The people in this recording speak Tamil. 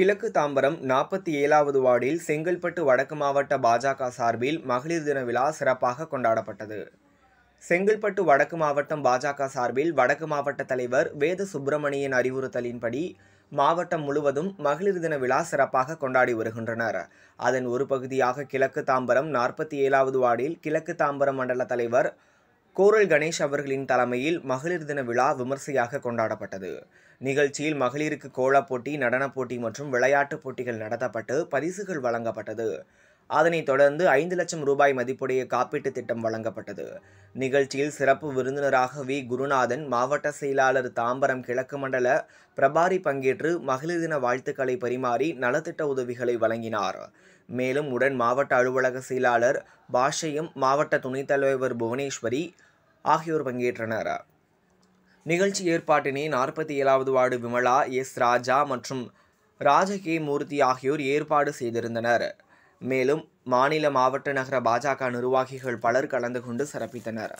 கிழக்கு தாம்பரம் நாற்பத்தி ஏழாவது வார்டில் செங்கல்பட்டு வடக்கு மாவட்ட பாஜக சார்பில் மகளிர் தின விழா சிறப்பாக கொண்டாடப்பட்டது செங்கல்பட்டு வடக்கு மாவட்டம் பாஜக சார்பில் வடக்கு மாவட்ட தலைவர் வேத சுப்பிரமணியன் அறிவுறுத்தலின்படி மாவட்டம் முழுவதும் மகளிர் தின விழா சிறப்பாக கொண்டாடி வருகின்றனர் அதன் ஒரு பகுதியாக கிழக்கு தாம்பரம் நாற்பத்தி ஏழாவது வார்டில் கிழக்கு தாம்பரம் மண்டல தலைவர் கோரல் கணேஷ் அவர்களின் தலைமையில் மகளிர் தின விழா விமர்சையாக கொண்டாடப்பட்டது நிகழ்ச்சியில் மகளிருக்கு கோலப் போட்டி நடனப் போட்டி மற்றும் விளையாட்டுப் போட்டிகள் நடத்தப்பட்டு பரிசுகள் வழங்கப்பட்டது அதனைத் தொடர்ந்து ஐந்து லட்சம் ரூபாய் மதிப்புடைய காப்பீட்டுத் திட்டம் வழங்கப்பட்டது நிகழ்ச்சியில் சிறப்பு விருந்தினராக வி குருநாதன் மாவட்ட செயலாளர் தாம்பரம் கிழக்கு மண்டல பிரபாரி பங்கேற்று மகளிர் தின வாழ்த்துக்களை பரிமாறி நலத்திட்ட உதவிகளை வழங்கினார் மேலும் உடன் மாவட்ட அலுவலக செயலாளர் பாஷையும் மாவட்ட துணைத் தலைவர் புவனேஸ்வரி ஆகியோர் பங்கேற்றனர் நிகழ்ச்சி ஏற்பாட்டினை நாற்பத்தி ஏழாவது வார்டு விமலா எஸ் ராஜா மற்றும் ராஜ கே மூர்த்தி ஆகியோர் ஏற்பாடு செய்திருந்தனர் மேலும் மாநில மாவட்ட நகர பாஜக நிர்வாகிகள் பலர் கலந்து கொண்டு சிறப்பித்தனர்